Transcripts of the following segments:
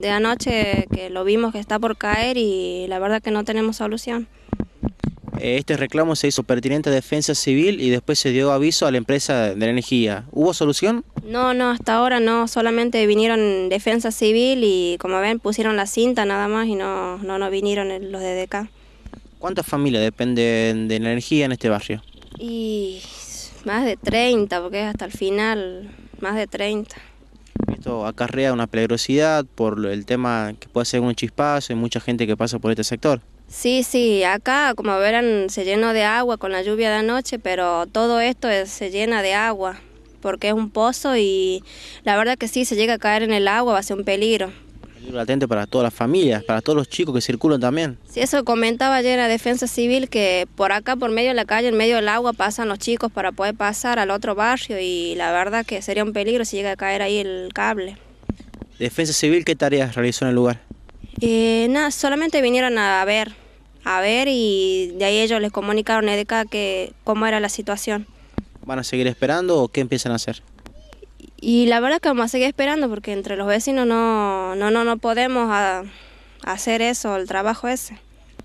de anoche que lo vimos que está por caer y la verdad que no tenemos solución. Eh, este reclamo se hizo pertinente a Defensa Civil y después se dio aviso a la empresa de la energía. ¿Hubo solución? No, no, hasta ahora no. Solamente vinieron Defensa Civil y como ven pusieron la cinta nada más y no no, no vinieron los de acá. ¿Cuántas familias dependen de la energía en este barrio? Y más de 30, porque es hasta el final, más de 30. Esto acarrea una peligrosidad por el tema que puede ser un chispazo y mucha gente que pasa por este sector. Sí, sí, acá como verán se llenó de agua con la lluvia de anoche, pero todo esto se llena de agua porque es un pozo y la verdad que sí, se llega a caer en el agua va a ser un peligro latente para todas las familias, para todos los chicos que circulan también. Sí, eso comentaba ayer la Defensa Civil, que por acá, por medio de la calle, en medio del agua, pasan los chicos para poder pasar al otro barrio y la verdad que sería un peligro si llega a caer ahí el cable. Defensa Civil, ¿qué tareas realizó en el lugar? Eh, nada, solamente vinieron a ver, a ver y de ahí ellos les comunicaron a EDECA que cómo era la situación. ¿Van a seguir esperando o qué empiezan a hacer? Y la verdad que vamos a seguir esperando porque entre los vecinos no, no, no, podemos ah, hacer eso, el trabajo ese.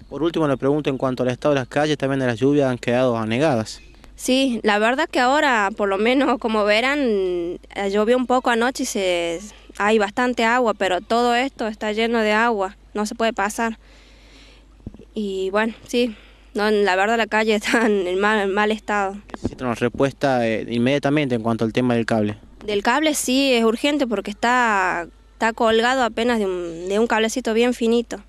Por último, le pregunto en cuanto al estado de las calles, también de las lluvias han quedado anegadas. Sí, la verdad que ahora, por lo menos como verán, eh, llovió un poco anoche y se, hay bastante agua, pero todo esto está lleno de agua, no se puede pasar. Y bueno, sí, no, la verdad la calle está en mal, mal estado. Nos respuesta eh, inmediatamente en cuanto al tema del cable del cable sí es urgente porque está, está colgado apenas de un, de un cablecito bien finito.